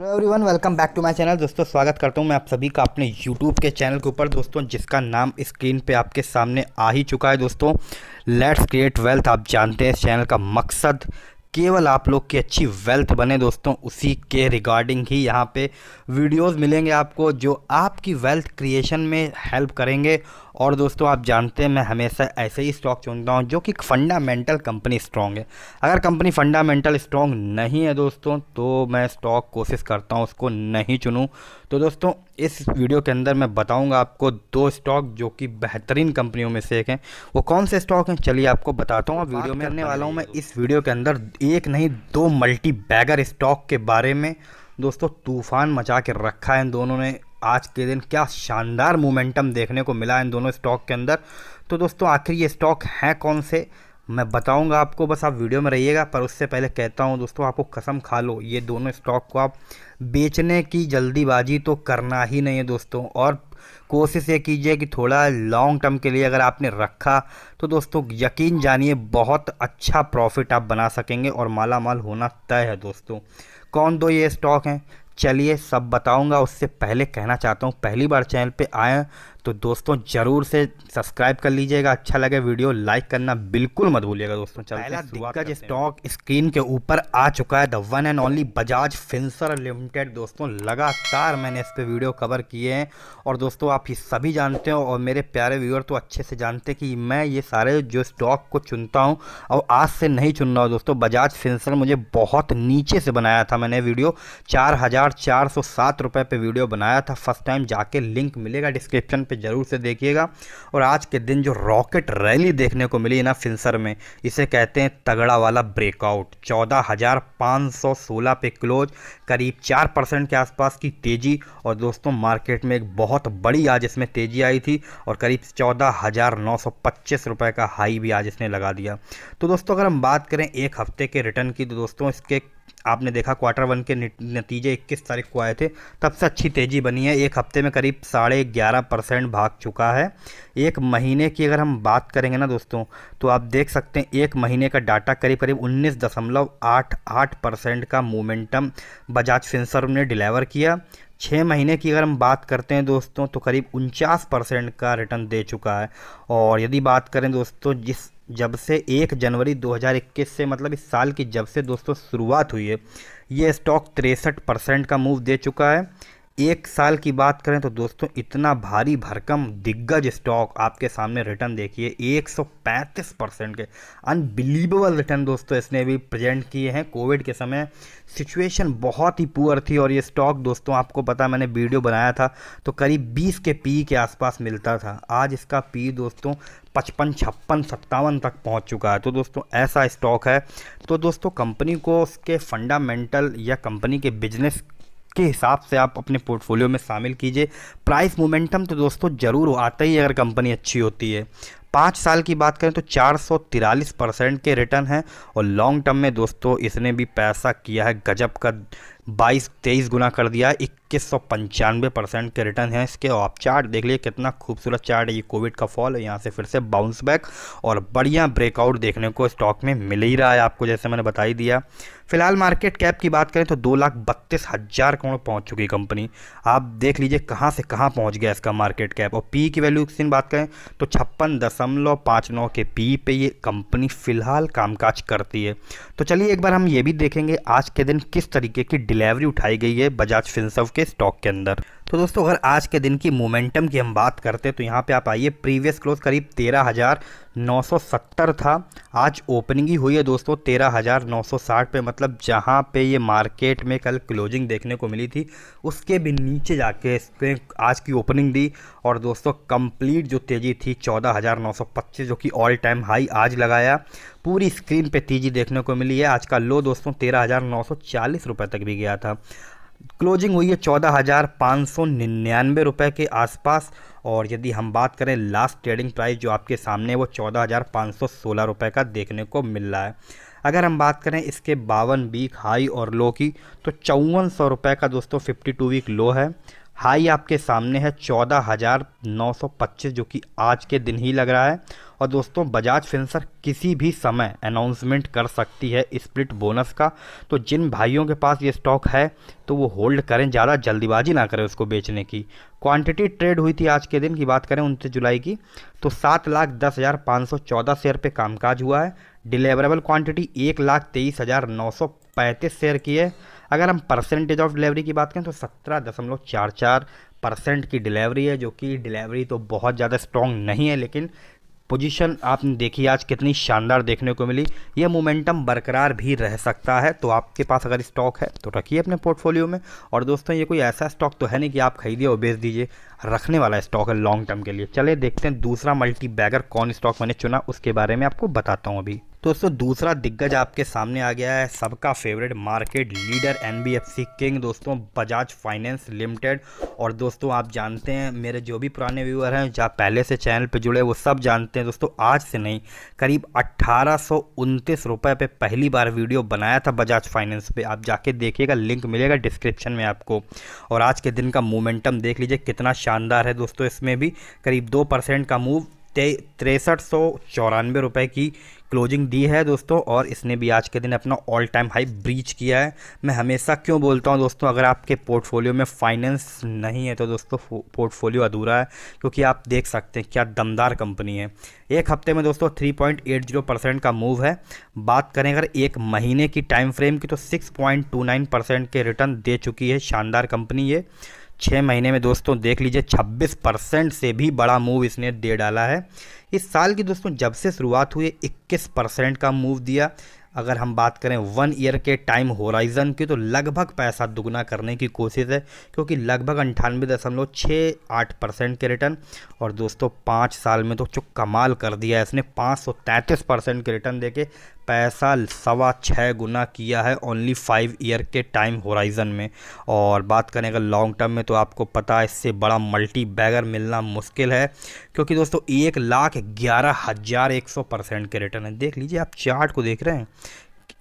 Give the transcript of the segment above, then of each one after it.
hello everyone welcome back to my channel दोस्तों स्वागत करता हूं मैं आप सभी का अपने यूट्यूब के चैनल के ऊपर दोस्तों जिसका नाम स्क्रीन पे आपके सामने आ ही चुका है दोस्तों लेट्स क्रिएट वेल्थ आप जानते हैं इस चैनल का मकसद केवल आप लोग की अच्छी वेल्थ बने दोस्तों उसी के रिगार्डिंग ही यहाँ पे वीडियोस मिलेंगे आपको जो आपकी वेल्थ क्रिएशन में हेल्प करेंगे और दोस्तों आप जानते हैं मैं हमेशा ऐसे ही स्टॉक चुनता हूँ जो कि फंडामेंटल कंपनी स्ट्रॉन्ग है अगर कंपनी फंडामेंटल स्ट्रॉन्ग नहीं है दोस्तों तो मैं स्टॉक कोशिश करता हूँ उसको नहीं चुनूँ तो दोस्तों इस वीडियो के अंदर मैं बताऊँगा आपको दो स्टॉक जो कि बेहतरीन कंपनियों में से एक हैं वो कौन से स्टॉक हैं चलिए आपको बताता हूँ वीडियो में करने वाला हूँ मैं इस वीडियो के अंदर एक नहीं दो मल्टी बैगर स्टॉक के बारे में दोस्तों तूफान मचा के रखा है इन दोनों ने आज के दिन क्या शानदार मोमेंटम देखने को मिला इन दोनों स्टॉक के अंदर तो दोस्तों आखिर ये स्टॉक हैं कौन से मैं बताऊंगा आपको बस आप वीडियो में रहिएगा पर उससे पहले कहता हूं दोस्तों आपको कसम खा लो ये दोनों स्टॉक को आप बेचने की जल्दीबाजी तो करना ही नहीं है दोस्तों और कोशिश ये कीजिए कि थोड़ा लॉन्ग टर्म के लिए अगर आपने रखा तो दोस्तों यकीन जानिए बहुत अच्छा प्रॉफिट आप बना सकेंगे और माला माल होना तय है दोस्तों कौन दो ये स्टॉक हैं चलिए सब बताऊंगा उससे पहले कहना चाहता हूँ पहली बार चैनल पे आए तो दोस्तों ज़रूर से सब्सक्राइब कर लीजिएगा अच्छा लगे वीडियो लाइक करना बिल्कुल मत भूलिएगा दोस्तों पहला स्टॉक स्क्रीन के ऊपर आ चुका है the one and only Bajaj Finserv limited दोस्तों लगातार मैंने इस पर वीडियो कवर किए हैं और दोस्तों आप ये सभी जानते हो और मेरे प्यारे व्यूअर तो अच्छे से जानते हैं कि मैं ये सारे जो स्टॉक को चुनता हूँ और आज से नहीं चुन रहा हूँ दोस्तों बजाज फिंसर मुझे बहुत नीचे से बनाया था मैंने वीडियो चार हज़ार चार सौ सात रुपये पे वीडियो बनाया था फर्स्ट टाइम जाके लिंक मिलेगा डिस्क्रिप्शन पे ज़रूर से देखिएगा और आज के दिन जो रॉकेट रैली देखने को मिली ना फिंसर में इसे कहते हैं तगड़ा वाला ब्रेकआउट चौदह सौ सोलह पे क्लोज करीब चार परसेंट के आसपास की तेज़ी और दोस्तों मार्केट में एक बहुत बड़ी आज इसमें तेज़ी आई थी और करीब चौदह हज़ार नौ सौ पच्चीस का हाई भी आज इसने लगा दिया तो दोस्तों अगर हम बात करें एक हफ्ते के रिटर्न की तो दोस्तों इसके आपने देखा क्वार्टर वन के नतीजे इक्कीस तारीख को आए थे तब से अच्छी तेज़ी बनी है एक हफ्ते में करीब साढ़े ग्यारह परसेंट भाग चुका है एक महीने की अगर हम बात करेंगे ना दोस्तों तो आप देख सकते हैं एक महीने का डाटा करीब करीब उन्नीस दशमलव आठ आठ परसेंट का मोमेंटम बजाज फिंसर ने डिलीवर किया छः महीने की अगर हम बात करते हैं दोस्तों तो करीब उनचास परसेंट का रिटर्न दे चुका है और यदि बात करें दोस्तों जिस जब से एक जनवरी 2021 से मतलब इस साल की जब से दोस्तों शुरुआत हुई है ये स्टॉक तिरसठ परसेंट का मूव दे चुका है एक साल की बात करें तो दोस्तों इतना भारी भरकम दिग्गज स्टॉक आपके सामने रिटर्न देखिए 135 परसेंट के अनबिलीवेबल रिटर्न दोस्तों इसने भी प्रेजेंट किए हैं कोविड के समय सिचुएशन बहुत ही पुअर थी और ये स्टॉक दोस्तों आपको पता मैंने वीडियो बनाया था तो करीब 20 के पी के आसपास मिलता था आज इसका पी दोस्तों पचपन छप्पन सत्तावन तक पहुंच चुका है तो दोस्तों ऐसा स्टॉक है तो दोस्तों कंपनी को उसके फंडामेंटल या कंपनी के बिजनेस उसके हिसाब से आप अपने पोर्टफोलियो में शामिल कीजिए प्राइस मोमेंटम तो दोस्तों ज़रूर आता ही अगर कंपनी अच्छी होती है पाँच साल की बात करें तो चार परसेंट के रिटर्न हैं और लॉन्ग टर्म में दोस्तों इसने भी पैसा किया है गजब का बाईस तेईस गुना कर दिया इक्कीस सौ पंचानवे परसेंट के रिटर्न हैं इसके और आप चार्ट देख लिए कितना खूबसूरत चार्ट है ये कोविड का फॉल है यहाँ से फिर से बाउंस बैक और बढ़िया ब्रेकआउट देखने को स्टॉक में मिल ही रहा है आपको जैसे मैंने बता ही दिया फिलहाल मार्केट कैप की बात करें तो दो लाख बत्तीस हज़ार करोड़ पहुँच चुकी कंपनी आप देख लीजिए कहाँ से कहाँ पहुँच गया इसका मार्केट कैप और पी e की वैल्यू की बात करें तो छप्पन दशमलव पाँच नौ के पी e पे ये कंपनी फ़िलहाल कामकाज करती है तो चलिए एक बार हम ये भी देखेंगे आज के दिन किस तरीके की डिलीवरी उठाई गई है बजाज फिंसव के स्टॉक के अंदर तो दोस्तों अगर आज के दिन की मोमेंटम की हम बात करते तो यहाँ पे आप आइए प्रीवियस क्लोज करीब तेरह हज़ार नौ सौ सत्तर था आज ओपनिंग ही हुई है दोस्तों तेरह हज़ार नौ सौ साठ पे मतलब जहाँ पे ये मार्केट में कल क्लोजिंग देखने को मिली थी उसके भी नीचे जाके इसने आज की ओपनिंग दी और दोस्तों कंप्लीट जो तेज़ी थी चौदह हज़ार नौ सौ पच्चीस जो कि ऑल टाइम हाई आज लगाया पूरी स्क्रीन पे तेज़ी देखने को मिली है आज का लो दोस्तों तेरह हज़ार नौ सौ चालीस रुपये तक भी गया था क्लोजिंग हुई है चौदह हज़ार पाँच सौ निन्यानवे रुपये के आसपास और यदि हम बात करें लास्ट ट्रेडिंग प्राइस जो आपके सामने है वो चौदह हज़ार पाँच सौ सोलह रुपये का देखने को मिल रहा है अगर हम बात करें इसके बावन वीक हाई और लो की तो चौवन सौ रुपये का दोस्तों फिफ्टी टू वीक लो है हाई आपके सामने है चौदह हज़ार नौ सौ पच्चीस जो कि आज के दिन ही लग रहा है और दोस्तों बजाज फिंसर किसी भी समय अनाउंसमेंट कर सकती है स्प्लिट बोनस का तो जिन भाइयों के पास ये स्टॉक है तो वो होल्ड करें ज़्यादा जल्दीबाजी ना करें उसको बेचने की क्वांटिटी ट्रेड हुई थी आज के दिन की बात करें उनतीस जुलाई की तो सात लाख दस हज़ार पाँच सौ चौदह शेयर पर कामकाज हुआ है डिलेवरेबल क्वान्टिटी एक लाख तेईस हज़ार नौ सौ पैंतीस शेयर की है अगर हम परसेंटेज ऑफ डिलीवरी की बात करें तो सत्रह दशमलव चार चार परसेंट की डिलीवरी है जो कि डिलीवरी तो बहुत ज़्यादा स्ट्रॉन्ग नहीं है लेकिन पोजीशन आपने देखी आज कितनी शानदार देखने को मिली यह मोमेंटम बरकरार भी रह सकता है तो आपके पास अगर स्टॉक है तो रखिए अपने पोर्टफोलियो में और दोस्तों ये कोई ऐसा स्टॉक तो है नहीं कि आप खरीदिए और बेच दीजिए रखने वाला स्टॉक है लॉन्ग टर्म के लिए चले देखते हैं दूसरा मल्टी बैगर कौन स्टॉक मैंने चुना उसके बारे में आपको बताता हूँ अभी तो दोस्तों दूसरा दिग्गज आपके सामने आ गया है सबका favourite market leader NBFC king दोस्तों बजाज फाइनेंस लिमिटेड और दोस्तों आप जानते हैं मेरे जो भी पुराने व्यूअर हैं जहाँ पहले से चैनल पे जुड़े वो सब जानते हैं दोस्तों आज से नहीं करीब अट्ठारह रुपए पे पहली बार वीडियो बनाया था बजाज फाइनेंस पर आप जाके देखिएगा लिंक मिलेगा डिस्क्रिप्शन में आपको और आज के दिन का मोमेंटम देख लीजिए कितना शानदार है दोस्तों इसमें भी करीब दो का मूव तिरसठ सौ चौरानवे रुपये की क्लोजिंग दी है दोस्तों और इसने भी आज के दिन अपना ऑल टाइम हाई ब्रीच किया है मैं हमेशा क्यों बोलता हूँ दोस्तों अगर आपके पोर्टफोलियो में फाइनेंस नहीं है तो दोस्तों पोर्टफोलियो अधूरा है क्योंकि आप देख सकते हैं क्या दमदार कंपनी है एक हफ्ते में दोस्तों 3.80 परसेंट का मूव है बात करें अगर एक महीने की टाइम फ्रेम की तो सिक्स परसेंट के रिटर्न दे चुकी है शानदार कंपनी ये छः महीने में दोस्तों देख लीजिए 26 परसेंट से भी बड़ा मूव इसने दे डाला है इस साल की दोस्तों जब से शुरुआत हुई 21 परसेंट का मूव दिया अगर हम बात करें वन ईयर के टाइम होराइज़न की तो लगभग पैसा दुगना करने की कोशिश है क्योंकि लगभग अंठानवे दशमलव छः आठ परसेंट के रिटर्न और दोस्तों पाँच साल में तो जो कमाल कर दिया है इसने पाँच सौ तैंतीस परसेंट के रिटर्न देके पैसा सवा छः गुना किया है ओनली फाइव ईयर के टाइम होराइज़न में और बात करें अगर लॉन्ग टर्म में तो आपको पता है इससे बड़ा मल्टी बैगर मिलना मुश्किल है क्योंकि दोस्तों एक लाख ग्यारह हज़ार एक सौ परसेंट के रिटर्न है देख लीजिए आप चार्ट को देख रहे हैं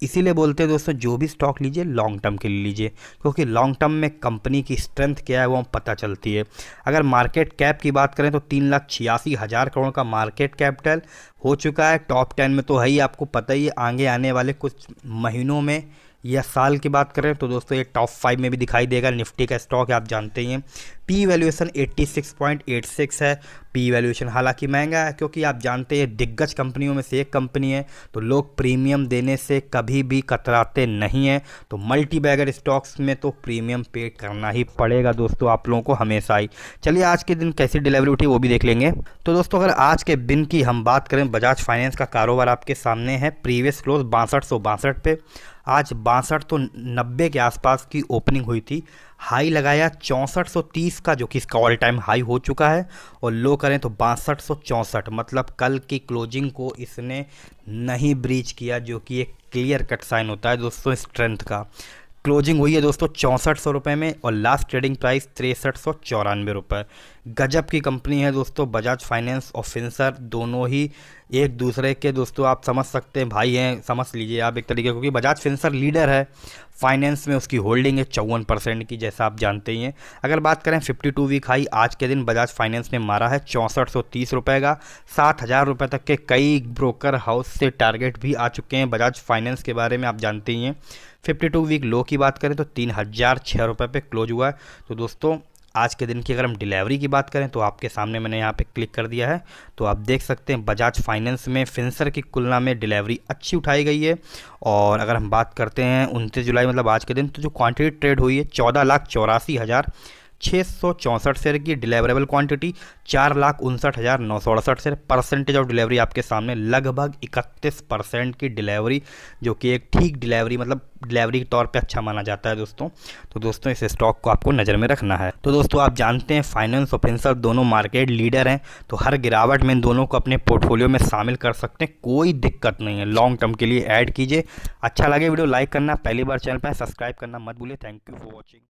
इसीलिए बोलते हैं दोस्तों जो भी स्टॉक लीजिए लॉन्ग टर्म के लिए लीजिए क्योंकि लॉन्ग टर्म में कंपनी की स्ट्रेंथ क्या है वो हम पता चलती है अगर मार्केट कैप की बात करें तो तीन लाख छियासी हज़ार करोड़ का मार्केट कैपिटल हो चुका है टॉप टेन में तो है ही आपको पता ही आगे आने वाले कुछ महीनों में या साल की बात करें तो दोस्तों ये टॉप फाइव में भी दिखाई देगा निफ्टी का स्टॉक आप जानते ही हैं पी वैल्यूएशन 86.86 है पी वैल्यूएशन हालांकि महंगा है क्योंकि आप जानते हैं दिग्गज कंपनियों में से एक कंपनी है तो लोग प्रीमियम देने से कभी भी कतराते नहीं हैं तो मल्टी बैगर स्टॉक्स में तो प्रीमियम पे करना ही पड़ेगा दोस्तों आप लोगों को हमेशा ही चलिए आज के दिन कैसी डिलीवरी उठी वो भी देख लेंगे तो दोस्तों अगर आज के दिन की हम बात करें बजाज फाइनेंस का कारोबार आपके सामने है प्रीवियस क्लोज बासठ सौ बासठ पे आज बासठ तो नब्बे के आसपास की ओपनिंग हुई थी हाई लगाया चौंसठ सौ तीस का जो कि इसका ऑल टाइम हाई हो चुका है और लो करें तो बासठ सौ चौंसठ मतलब कल की क्लोजिंग को इसने नहीं ब्रीच किया जो कि एक क्लियर कट साइन होता है दोस्तों स्ट्रेंथ का क्लोजिंग हुई है दोस्तों चौंसठ सौ रुपये में और लास्ट ट्रेडिंग प्राइस तिरसठ सौ चौरानवे रुपये गजब की कंपनी है दोस्तों बजाज फाइनेंस और फिंसर दोनों ही एक दूसरे के दोस्तों आप समझ सकते हैं भाई हैं समझ लीजिए आप एक तरीके क्योंकि बजाज फिंसर लीडर है फाइनेंस में उसकी होल्डिंग है चौवन परसेंट की जैसा आप जानते ही हैं अगर बात करें 52 वीक हाई आज के दिन बजाज फाइनेंस ने मारा है चौंसठ सौ तीस रुपये का सात हज़ार रुपये तक के कई ब्रोकर हाउस से टारगेट भी आ चुके हैं बजाज फाइनेंस के बारे में आप जानते ही हैं फिफ्टी टू वीक लो की बात करें तो तीन हज़ार छः रुपये पे क्लोज हुआ है तो दोस्तों आज के दिन की अगर हम डिलीवरी की बात करें तो आपके सामने मैंने यहाँ पे क्लिक कर दिया है तो आप देख सकते हैं बजाज फाइनेंस में फिंसर की तुलना में डिलीवरी अच्छी उठाई गई है और अगर हम बात करते हैं उनतीस जुलाई मतलब आज के दिन तो जो क्वांटिटी ट्रेड हुई है चौदह लाख चौरासी हज़ार छः सौ चौंसठ शेयर की डिलीवरेबल क्वांटिटी चार लाख उनसठ हज़ार नौ सौ अड़सठ शेयर परसेंटेज ऑफ डिलीवरी आपके सामने लगभग इकतीस परसेंट की डिलीवरी जो कि एक ठीक डिलीवरी मतलब डिलीवरी के तौर पे अच्छा माना जाता है दोस्तों तो दोस्तों इस स्टॉक को आपको नज़र में रखना है तो दोस्तों आप जानते हैं फाइनेंस और फिंसर दोनों मार्केट लीडर हैं तो हर गिरावट में इन दोनों को अपने पोर्टफोलियो में शामिल कर सकते हैं कोई दिक्कत नहीं है लॉन्ग टर्म के लिए ऐड कीजिए अच्छा लगे वीडियो लाइक करना पहली बार चैनल पर सब्सक्राइब करना मत भूलिए थैंक यू फॉर वॉचिंग